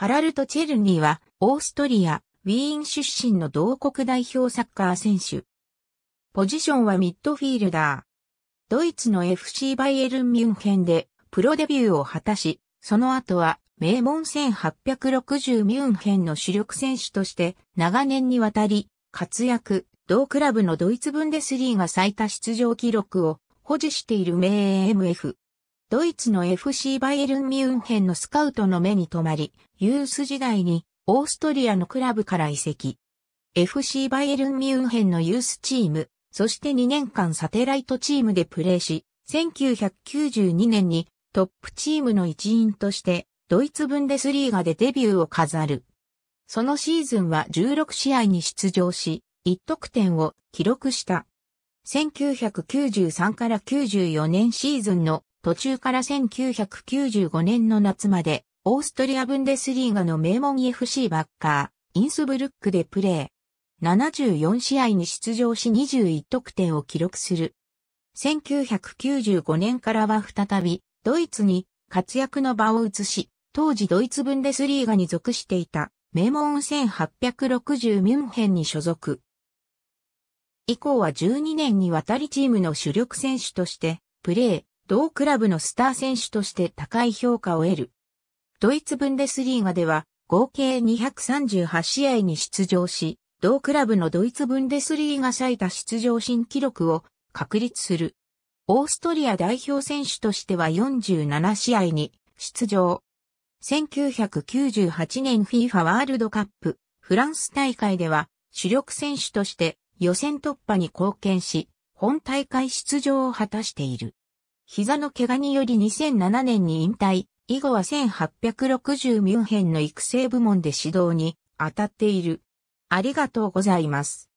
ハラルト・チェルニーは、オーストリア、ウィーン出身の同国代表サッカー選手。ポジションはミッドフィールダー。ドイツの FC バイエルン・ミュンヘンで、プロデビューを果たし、その後は、名門1860ミュンヘンの主力選手として、長年にわたり、活躍、同クラブのドイツブンデスリーが最多出場記録を保持している名 AMF ドイツの FC バイエルン・ミュンヘンのスカウトの目に留まり、ユース時代にオーストリアのクラブから移籍。FC バイエルン・ミュンヘンのユースチーム、そして2年間サテライトチームでプレーし、1992年にトップチームの一員としてドイツブンデスリーガでデビューを飾る。そのシーズンは16試合に出場し、1得点を記録した。1993から94年シーズンの途中から1995年の夏まで、オーストリア・ブンデスリーガの名門 FC バッカー、インスブルックでプレー。74試合に出場し21得点を記録する。1995年からは再び、ドイツに活躍の場を移し、当時ドイツブンデスリーガに属していた、名門1860ミュンヘンに所属。以降は12年にわたりチームの主力選手として、プレー、同クラブのスター選手として高い評価を得る。ドイツブンデスリーガでは合計238試合に出場し、同クラブのドイツブンデスリーガ最多出場新記録を確立する。オーストリア代表選手としては47試合に出場。1998年 FIFA ワールドカップフランス大会では主力選手として予選突破に貢献し、本大会出場を果たしている。膝の怪我により2007年に引退、以後は1860ミュンヘンの育成部門で指導に当たっている。ありがとうございます。